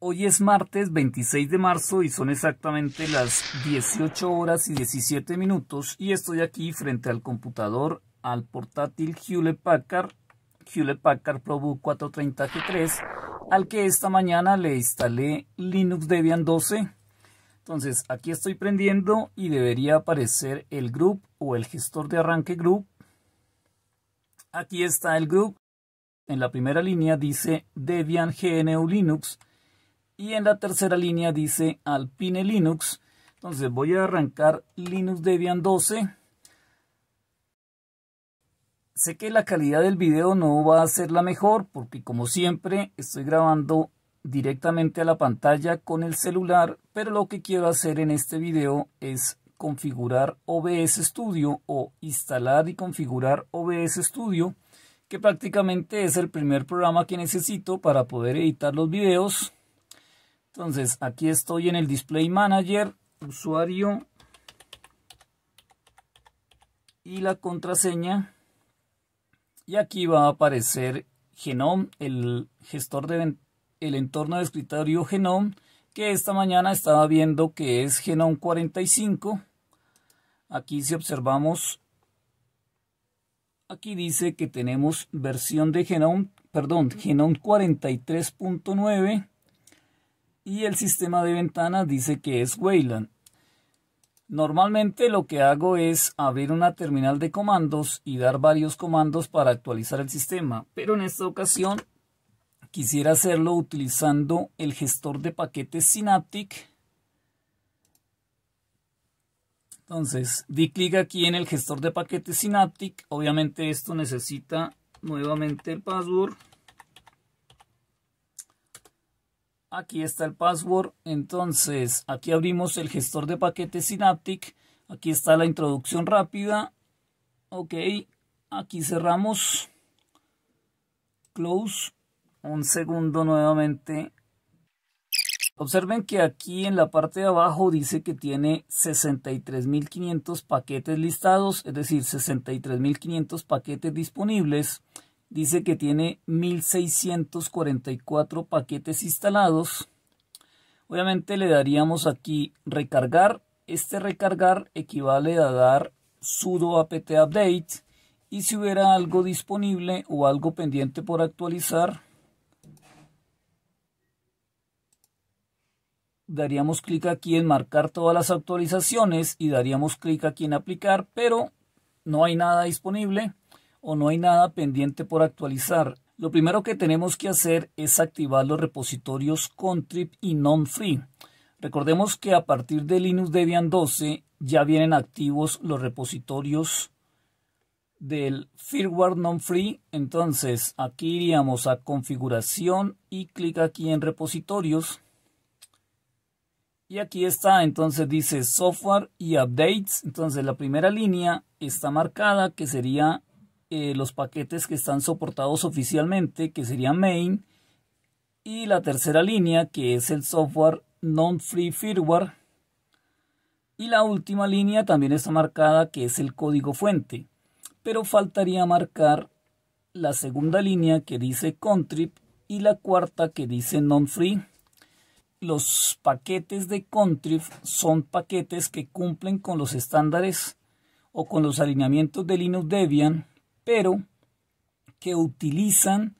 Hoy es martes 26 de marzo y son exactamente las 18 horas y 17 minutos y estoy aquí frente al computador, al portátil Hewlett Packard, Hewlett Packard ProBook 430G3, al que esta mañana le instalé Linux Debian 12. Entonces aquí estoy prendiendo y debería aparecer el group o el gestor de arranque group. Aquí está el group. En la primera línea dice Debian GNU Linux y en la tercera línea dice Alpine Linux. Entonces voy a arrancar Linux Debian 12. Sé que la calidad del video no va a ser la mejor porque como siempre estoy grabando directamente a la pantalla con el celular, pero lo que quiero hacer en este video es configurar OBS Studio o instalar y configurar OBS Studio, que prácticamente es el primer programa que necesito para poder editar los videos entonces, aquí estoy en el Display Manager, usuario y la contraseña. Y aquí va a aparecer Genome, el gestor de el entorno de escritorio Genome, que esta mañana estaba viendo que es Genome 45. Aquí si observamos, aquí dice que tenemos versión de Genome, perdón, Genome 43.9 y el sistema de ventanas dice que es Wayland. Normalmente lo que hago es abrir una terminal de comandos y dar varios comandos para actualizar el sistema, pero en esta ocasión quisiera hacerlo utilizando el gestor de paquetes Synaptic. Entonces, di clic aquí en el gestor de paquetes Synaptic. Obviamente esto necesita nuevamente el password. Aquí está el password. Entonces, aquí abrimos el gestor de paquetes Synaptic. Aquí está la introducción rápida. Ok, aquí cerramos. Close. Un segundo nuevamente. Observen que aquí en la parte de abajo dice que tiene 63.500 paquetes listados, es decir, 63.500 paquetes disponibles dice que tiene 1644 paquetes instalados. Obviamente le daríamos aquí recargar. Este recargar equivale a dar sudo apt update. Y si hubiera algo disponible o algo pendiente por actualizar, daríamos clic aquí en marcar todas las actualizaciones y daríamos clic aquí en aplicar, pero no hay nada disponible o no hay nada pendiente por actualizar. Lo primero que tenemos que hacer es activar los repositorios contrib y non-free. Recordemos que a partir de Linux Debian 12 ya vienen activos los repositorios del firmware non-free. Entonces aquí iríamos a configuración y clic aquí en repositorios. Y aquí está, entonces dice software y updates. Entonces la primera línea está marcada que sería eh, los paquetes que están soportados oficialmente, que serían main, y la tercera línea, que es el software non-free firmware, y la última línea también está marcada, que es el código fuente, pero faltaría marcar la segunda línea que dice contrib y la cuarta que dice non-free. Los paquetes de contrib son paquetes que cumplen con los estándares o con los alineamientos de Linux Debian pero que utilizan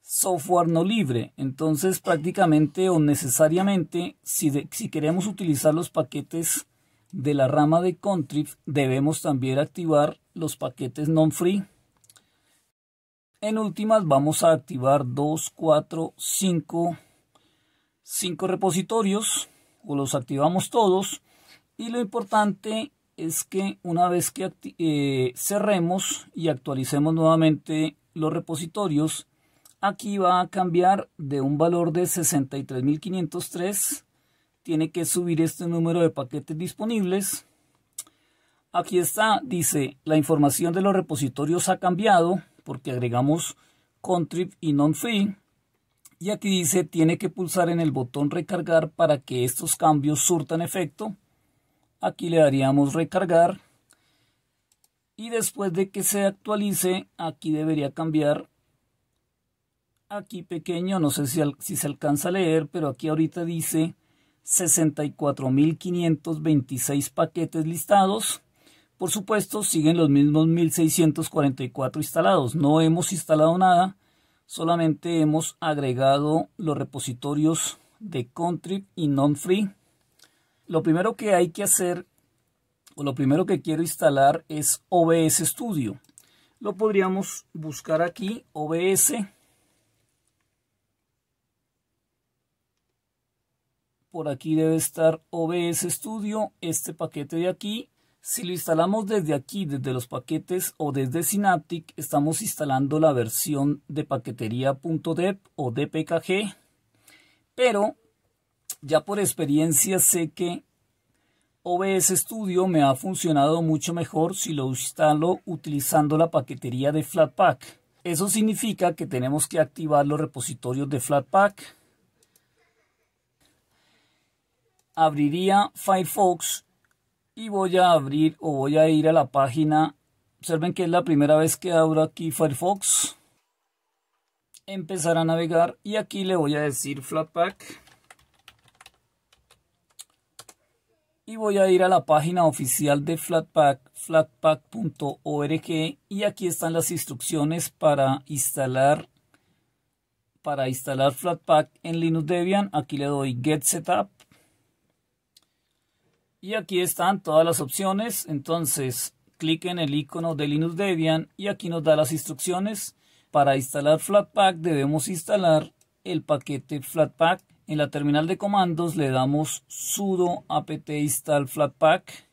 software no libre. Entonces prácticamente o necesariamente, si, queremos utilizar los paquetes de la rama de Contrib, debemos también activar los paquetes non-free. En últimas vamos a activar 2, 4, 5, 5 repositorios o los activamos todos. Y lo importante es que una vez que eh, cerremos y actualicemos nuevamente los repositorios, aquí va a cambiar de un valor de 63.503. Tiene que subir este número de paquetes disponibles. Aquí está, dice, la información de los repositorios ha cambiado porque agregamos contrib y non-free. Y aquí dice, tiene que pulsar en el botón recargar para que estos cambios surtan efecto. Aquí le daríamos recargar. Y después de que se actualice, aquí debería cambiar. Aquí pequeño, no sé si, si se alcanza a leer, pero aquí ahorita dice 64.526 paquetes listados. Por supuesto, siguen los mismos 1644 instalados. No hemos instalado nada, solamente hemos agregado los repositorios de Contrib y Non-Free lo primero que hay que hacer, o lo primero que quiero instalar es OBS Studio. Lo podríamos buscar aquí, OBS. Por aquí debe estar OBS Studio, este paquete de aquí. Si lo instalamos desde aquí, desde los paquetes o desde Synaptic, estamos instalando la versión de paquetería.dep o dpkg. Pero ya por experiencia sé que OBS Studio me ha funcionado mucho mejor si lo instalo utilizando la paquetería de Flatpak. Eso significa que tenemos que activar los repositorios de Flatpak. Abriría Firefox y voy a abrir o voy a ir a la página. Observen que es la primera vez que abro aquí Firefox. Empezar a navegar y aquí le voy a decir Flatpak. y voy a ir a la página oficial de Flatpak, flatpak.org y aquí están las instrucciones para instalar para instalar Flatpak en Linux Debian. Aquí le doy Get Setup y aquí están todas las opciones. Entonces, clic en el icono de Linux Debian y aquí nos da las instrucciones. Para instalar Flatpak debemos instalar el paquete Flatpak en la terminal de comandos le damos sudo apt install flatpak.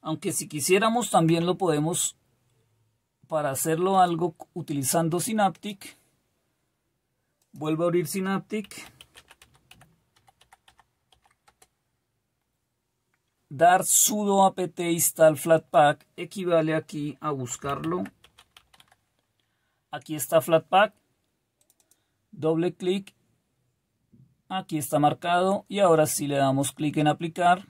Aunque si quisiéramos también lo podemos, para hacerlo algo utilizando Synaptic, vuelvo a abrir Synaptic. Dar sudo apt install flatpak equivale aquí a buscarlo. Aquí está flatpak. Doble clic Aquí está marcado y ahora si le damos clic en aplicar,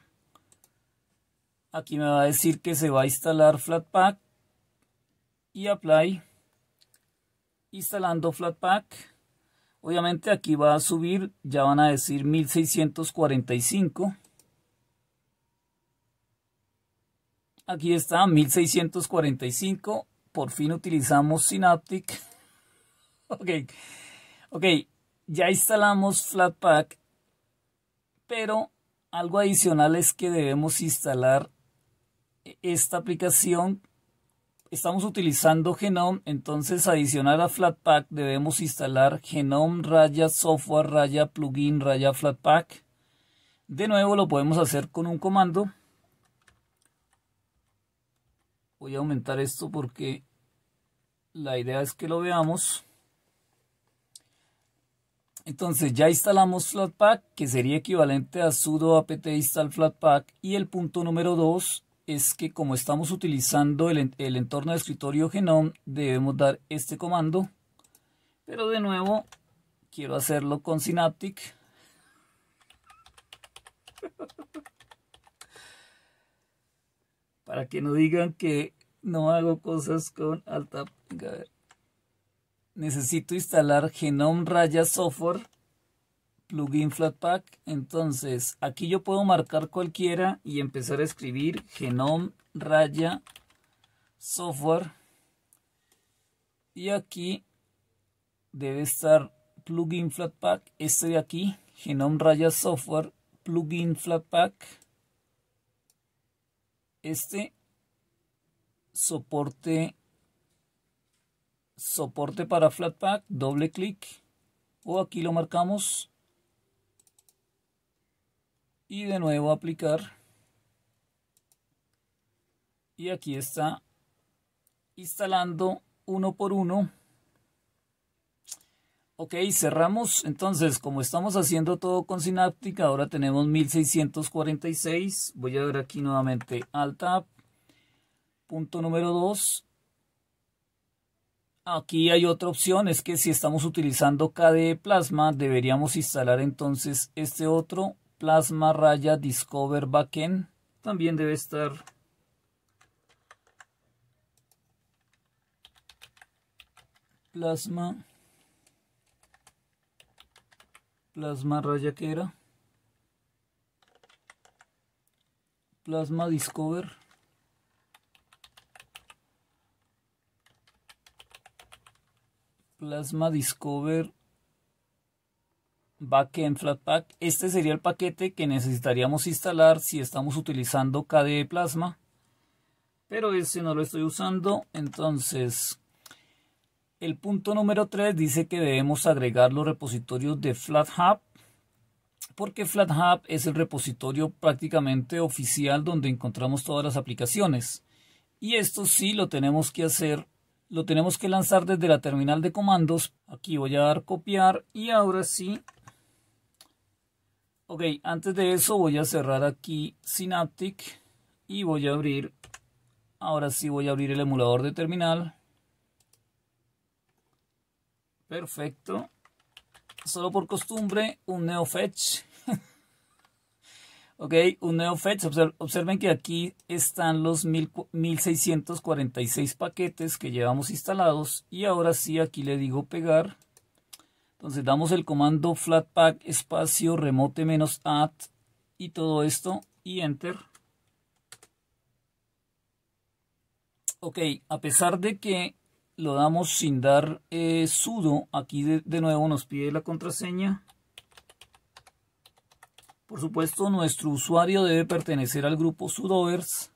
aquí me va a decir que se va a instalar Flatpak y Apply. Instalando Flatpak, obviamente aquí va a subir, ya van a decir 1645. Aquí está 1645, por fin utilizamos Synaptic. ok, ok, ya instalamos Flatpak, pero algo adicional es que debemos instalar e-, esta aplicación. Estamos utilizando Genome, entonces adicional a Flatpak debemos instalar Genome, raya, software, raya, plugin, raya, Flatpak. De nuevo lo podemos hacer con un comando. Voy a aumentar esto porque la idea es que lo veamos. Entonces ya instalamos Flatpak, que sería equivalente a sudo apt install Flatpak. Y el punto número 2 es que como estamos utilizando el, entorno de escritorio Genome, debemos dar este comando. Pero de nuevo, quiero hacerlo con Synaptic. Para que no digan que no hago cosas con alta necesito instalar Genome Raya Software plugin Flatpak. Entonces, aquí yo puedo marcar cualquiera y empezar a escribir Genome Raya Software. Y aquí debe estar plugin Flatpak. Este de aquí, Genome Raya Software plugin Flatpak. Este soporte soporte para Flatpak, doble clic o aquí lo marcamos y de nuevo aplicar y aquí está instalando uno por uno ok cerramos entonces como estamos haciendo todo con Synaptic ahora tenemos 1646 voy a ver aquí nuevamente alt punto número 2 Aquí hay otra opción, es que si estamos utilizando KDE Plasma, deberíamos instalar entonces este otro, Plasma Raya Discover Backend. También debe estar Plasma Plasma Raya que era Plasma Discover Plasma Discover Backend Flatpak. Este sería el paquete que necesitaríamos instalar si estamos utilizando KDE Plasma. Pero este no lo estoy usando, entonces el punto número 3 dice que debemos agregar los repositorios de FlatHub porque FlatHub es el repositorio prácticamente oficial donde encontramos todas las aplicaciones. Y esto sí lo tenemos que hacer lo tenemos que lanzar desde la terminal de comandos. Aquí voy a dar copiar y ahora sí. Ok, antes de eso voy a cerrar aquí Synaptic y voy a abrir, ahora sí voy a abrir el emulador de terminal. Perfecto. Solo por costumbre, un NeoFetch Ok, un nuevo fetch. Observen que aquí están los 1646 paquetes que llevamos instalados. Y ahora sí, aquí le digo pegar. Entonces damos el comando flatpack espacio remote menos add y todo esto y enter. Ok, a pesar de que lo damos sin dar eh, sudo, aquí de nuevo nos pide la contraseña. Por supuesto, nuestro usuario debe pertenecer al grupo Sudovers.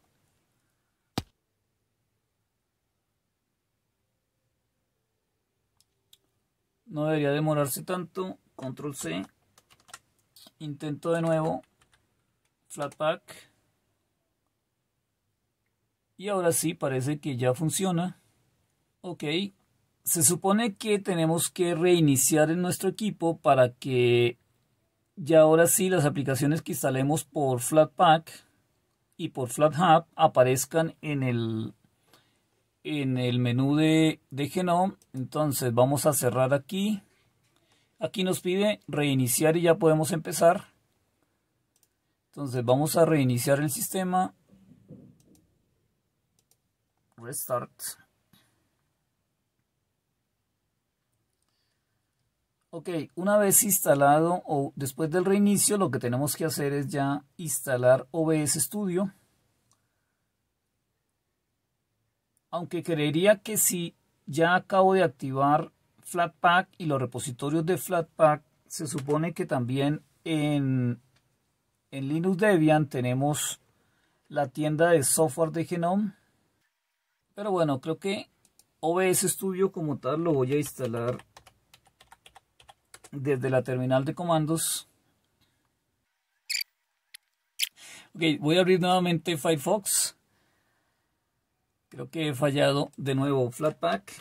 No debería demorarse tanto. Control C. Intento de nuevo. Flatpak. Y ahora sí, parece que ya funciona. Ok. Se supone que tenemos que reiniciar en nuestro equipo para que y ahora sí, las aplicaciones que instalemos por Flatpak y por FlatHub aparezcan en el, en el menú de, de Genome. Entonces vamos a cerrar aquí. Aquí nos pide reiniciar y ya podemos empezar. Entonces vamos a reiniciar el sistema. Restart. Ok, una vez instalado o después del reinicio, lo que tenemos que hacer es ya instalar OBS Studio. Aunque creería que si ya acabo de activar Flatpak y los repositorios de Flatpak, se supone que también en, en Linux Debian tenemos la tienda de software de Genome. Pero bueno, creo que OBS Studio como tal lo voy a instalar desde la terminal de comandos. Ok, voy a abrir nuevamente Firefox. Creo que he fallado de nuevo Flatpak.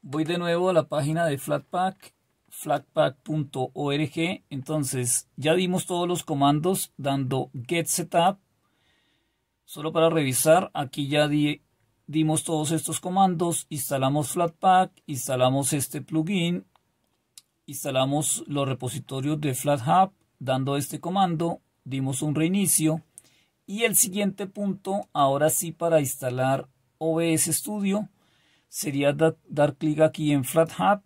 Voy de nuevo a la página de Flatpak, flatpak.org. Entonces, ya dimos todos los comandos dando get setup. Solo para revisar, aquí ya di dimos todos estos comandos, instalamos Flatpak, instalamos este plugin, instalamos los repositorios de FlatHub dando este comando, dimos un reinicio y el siguiente punto, ahora sí para instalar OBS Studio, sería dar clic aquí en FlatHub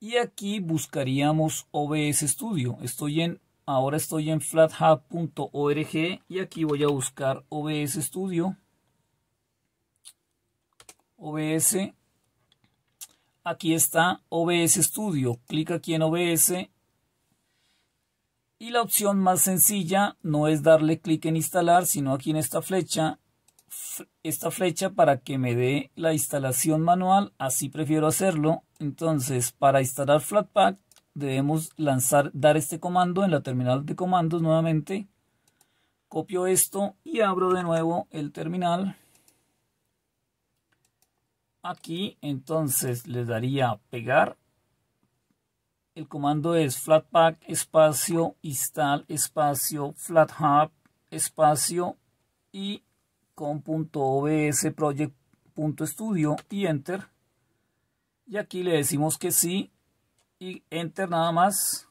y aquí buscaríamos OBS Studio. Estoy en, ahora estoy en flathub.org y aquí voy a buscar OBS Studio. OBS. Aquí está OBS Studio. Clic aquí en OBS. Y la opción más sencilla no es darle clic en instalar, sino aquí en esta flecha, esta flecha para que me dé la instalación manual, así prefiero hacerlo. Entonces, para instalar Flatpak debemos lanzar, dar este comando en la terminal de comandos nuevamente. Copio esto y abro de nuevo el terminal aquí entonces le daría pegar el comando es flatpak espacio install espacio flathub espacio y con .obs estudio y enter y aquí le decimos que sí y enter nada más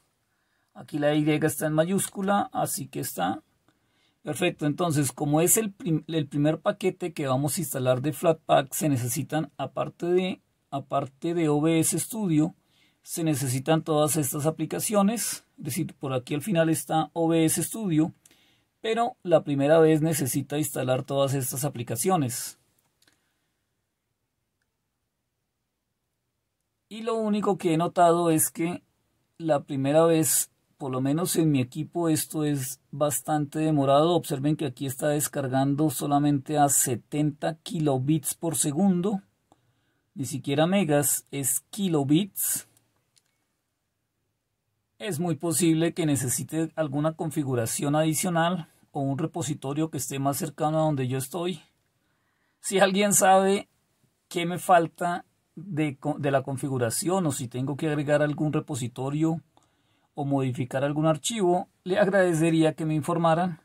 aquí la y está en mayúscula así que está Perfecto, entonces como es el, primer paquete que vamos a instalar de Flatpak, se necesitan, aparte de, aparte de OBS Studio, se necesitan todas estas aplicaciones, es decir, por aquí al final está OBS Studio, pero la primera vez necesita instalar todas estas aplicaciones. Y lo único que he notado es que la primera vez por lo menos en mi equipo esto es bastante demorado. Observen que aquí está descargando solamente a 70 kilobits por segundo. Ni siquiera megas, es kilobits. Es muy posible que necesite alguna configuración adicional o un repositorio que esté más cercano a donde yo estoy. Si alguien sabe qué me falta de, de la configuración o si tengo que agregar algún repositorio o modificar algún archivo, le agradecería que me informaran.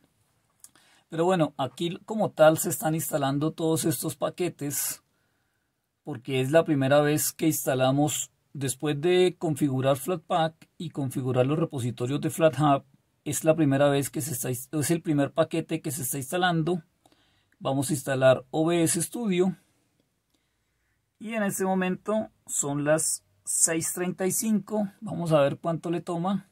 Pero bueno, aquí como tal se están instalando todos estos paquetes porque es la primera vez que instalamos después de configurar Flatpak y configurar los repositorios de FlatHub, es la primera vez que se está es el primer paquete que se está instalando. Vamos a instalar OBS Studio y en este momento son las 6.35. Vamos a ver cuánto le toma.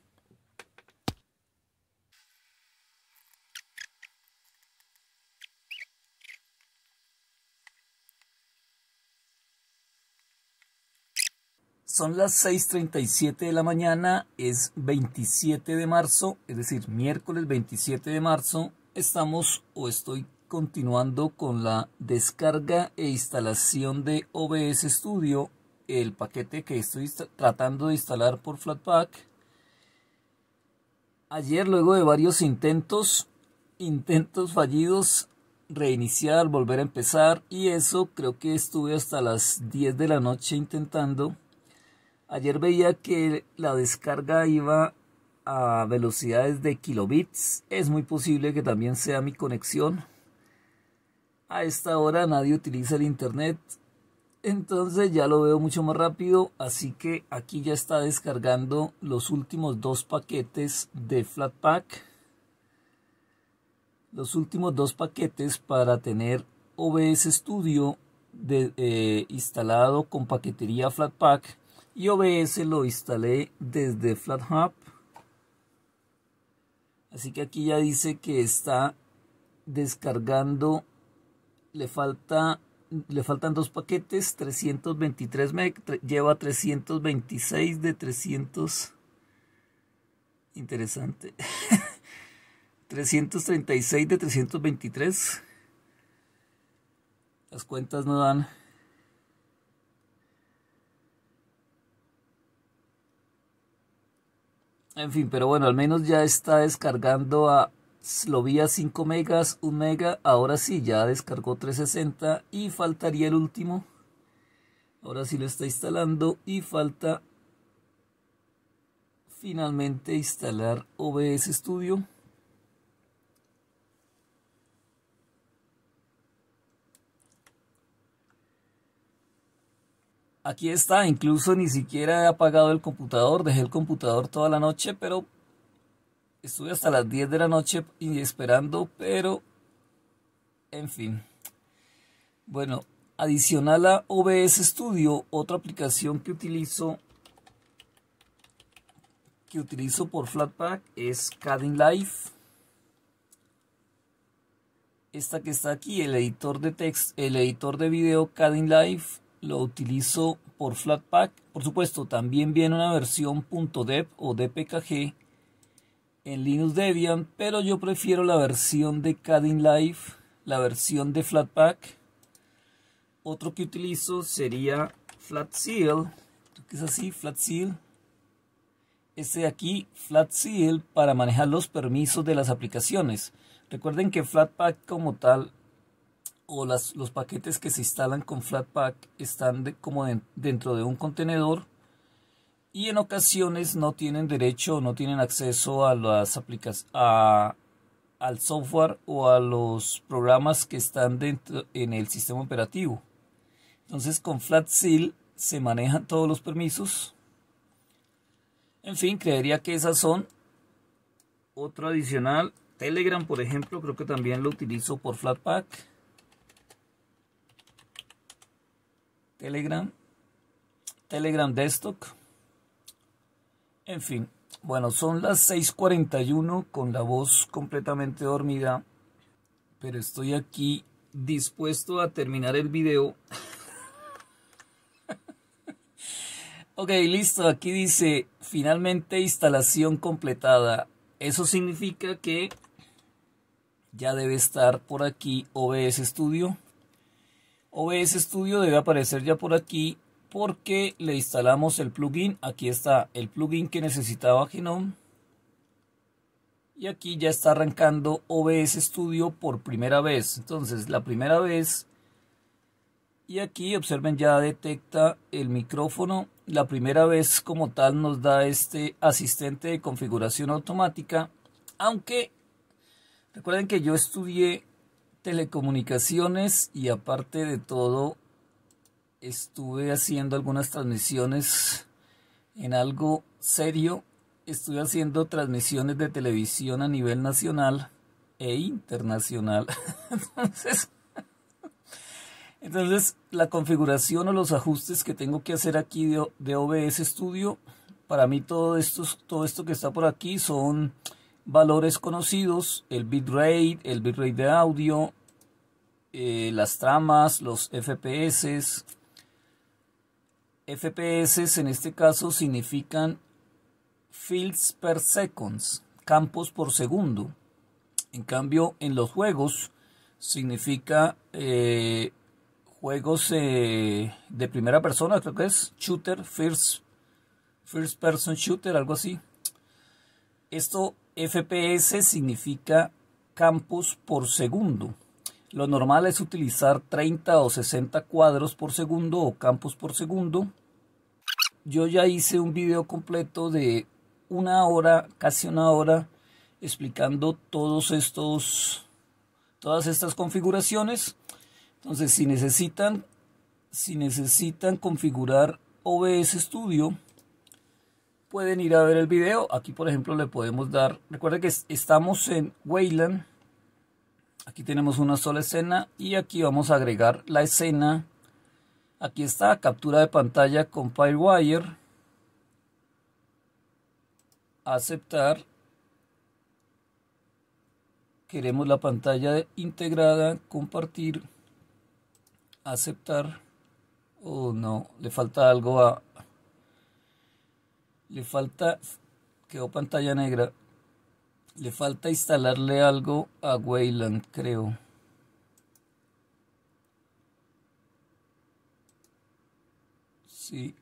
Son las 6.37 de la mañana, es 27 de marzo, es decir, miércoles 27 de marzo. Estamos o estoy continuando con la descarga e instalación de OBS Studio el paquete que estoy tratando de instalar por Flatpak. Ayer, luego de varios intentos, intentos fallidos, reiniciar, volver a empezar, y eso creo que estuve hasta las 10 de la noche intentando. Ayer veía que la descarga iba a velocidades de kilobits. Es muy posible que también sea mi conexión. A esta hora nadie utiliza el internet. Entonces ya lo veo mucho más rápido, así que aquí ya está descargando los últimos dos paquetes de Flatpak. Los últimos dos paquetes para tener OBS Studio de, eh, instalado con paquetería Flatpak y OBS lo instalé desde FlatHub. Así que aquí ya dice que está descargando, le falta le faltan dos paquetes, 323 me lleva 326 de 300. Interesante. 336 de 323. Las cuentas no dan. En fin, pero bueno, al menos ya está descargando a lo vi a 5 megas, 1 mega, ahora sí, ya descargó 360 y faltaría el último. Ahora sí lo está instalando y falta finalmente instalar OBS Studio. Aquí está, incluso ni siquiera he apagado el computador, dejé el computador toda la noche, pero Estuve hasta las 10 de la noche y esperando, pero en fin. Bueno, adicional a OBS Studio, otra aplicación que utilizo que utilizo por Flatpak es Cadin Life. Esta que está aquí, el editor de text, el editor de video Cadin Life, lo utilizo por Flatpak. Por supuesto, también viene una versión .deb o .dpkg en Linux Debian, pero yo prefiero la versión de Cadin Live, la versión de Flatpak. Otro que utilizo sería FlatSeal, ¿Qué es así, FlatSeal. Este de aquí, FlatSeal, para manejar los permisos de las aplicaciones. Recuerden que Flatpak como tal, o las, los paquetes que se instalan con Flatpak, están como dentro de un contenedor y en ocasiones no tienen derecho, no tienen acceso a las aplicas al software o a los programas que están dentro en el sistema operativo. Entonces con FlatSeal se manejan todos los permisos. En fin, creería que esas son. Otro adicional, Telegram por ejemplo, creo que también lo utilizo por Flatpak. Telegram, Telegram Desktop. En fin, bueno, son las 6:41 con la voz completamente dormida, pero estoy aquí dispuesto a terminar el video. ok, listo, aquí dice, finalmente instalación completada. Eso significa que ya debe estar por aquí OBS Studio. OBS Studio debe aparecer ya por aquí porque le instalamos el plugin. Aquí está el plugin que necesitaba Genome. Y aquí ya está arrancando OBS Studio por primera vez. Entonces, la primera vez. Y aquí, observen, ya detecta el micrófono. La primera vez como tal nos da este asistente de configuración automática. Aunque, recuerden que yo estudié telecomunicaciones y aparte de todo estuve haciendo algunas transmisiones en algo serio. Estuve haciendo transmisiones de televisión a nivel nacional e internacional. entonces, entonces, la configuración o los ajustes que tengo que hacer aquí de, OBS Studio, para mí todo esto, todo esto que está por aquí son valores conocidos, el bitrate, el bitrate de audio, eh, las tramas, los FPS, FPS en este caso significan fields per seconds, campos por segundo. En cambio, en los juegos significa eh, juegos eh, de primera persona, creo que es shooter, first, first person shooter, algo así. Esto FPS significa campos por segundo. Lo normal es utilizar 30 o 60 cuadros por segundo o campos por segundo yo ya hice un video completo de una hora, casi una hora, explicando todos estos, todas estas configuraciones. Entonces, si necesitan, si necesitan configurar OBS Studio, pueden ir a ver el video. Aquí, por ejemplo, le podemos dar, recuerden que estamos en Wayland. Aquí tenemos una sola escena y aquí vamos a agregar la escena Aquí está, captura de pantalla con Firewire. Aceptar. Queremos la pantalla integrada, compartir, aceptar. Oh no, le falta algo a... Le falta... Quedó pantalla negra. Le falta instalarle algo a Wayland, creo. Sí.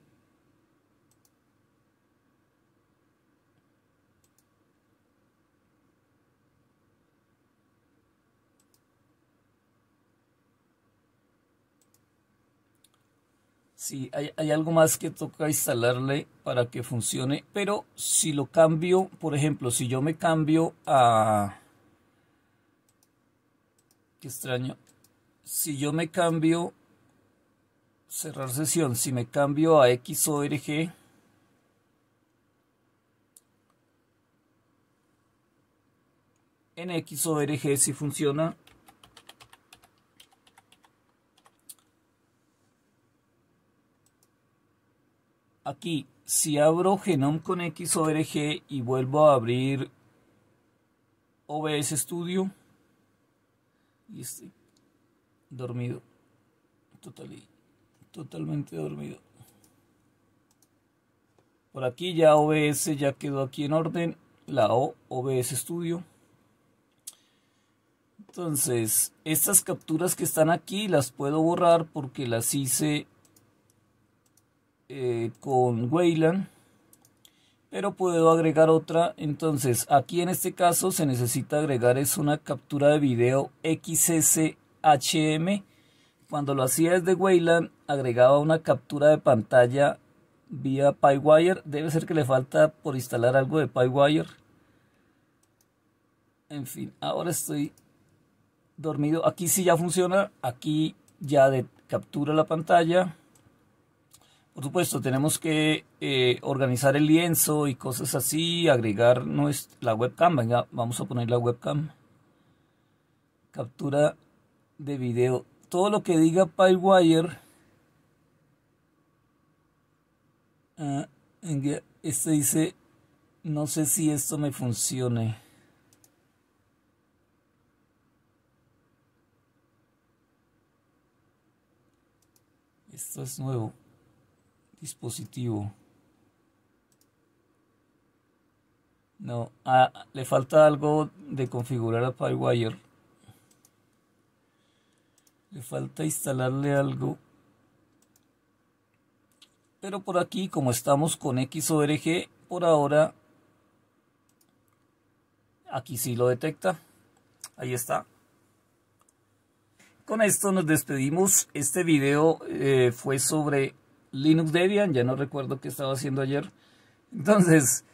hay, hay, algo más que toca instalarle para que funcione, pero si lo cambio, por ejemplo, si yo me cambio a... Qué extraño. Si yo me cambio cerrar sesión. Si me cambio a XORG, en XORG si funciona. Aquí, si abro Genome con XORG y vuelvo a abrir OBS Studio, y estoy. dormido, totalmente totalmente dormido. Por aquí ya OBS ya quedó aquí en orden, la OBS Studio. Entonces, estas capturas que están aquí las puedo borrar porque las hice eh, con Wayland. Pero puedo agregar otra. Entonces, aquí en este caso se necesita agregar es una captura de video XSHM cuando lo hacía desde Wayland, agregaba una captura de pantalla vía PyWire. Debe ser que le falta por instalar algo de PyWire. En fin, ahora estoy dormido. Aquí sí ya funciona. Aquí ya de captura la pantalla. Por supuesto, tenemos que eh, organizar el lienzo y cosas así, agregar la webcam. Venga, vamos a poner la webcam. Captura de video todo lo que diga PyWire eh, este dice no sé si esto me funcione esto es nuevo dispositivo no ah, le falta algo de configurar a PyWire le falta instalarle algo. Pero por aquí, como estamos con XORG, por ahora, aquí sí lo detecta. Ahí está. Con esto nos despedimos. Este video eh, fue sobre Linux Debian. Ya no recuerdo qué estaba haciendo ayer. Entonces,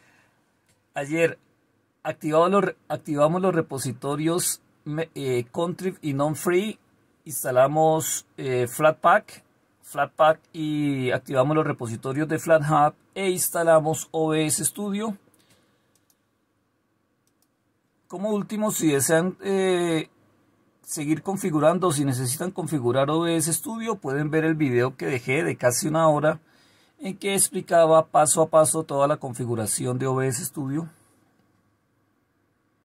ayer activamos los, activamos los repositorios eh, Contrib y Non-Free instalamos eh, Flatpak, y activamos los repositorios de FlatHub e instalamos OBS Studio. Como último, si desean eh, seguir configurando, si necesitan configurar OBS Studio, pueden ver el video que dejé de casi una hora en que explicaba paso a paso toda la configuración de OBS Studio.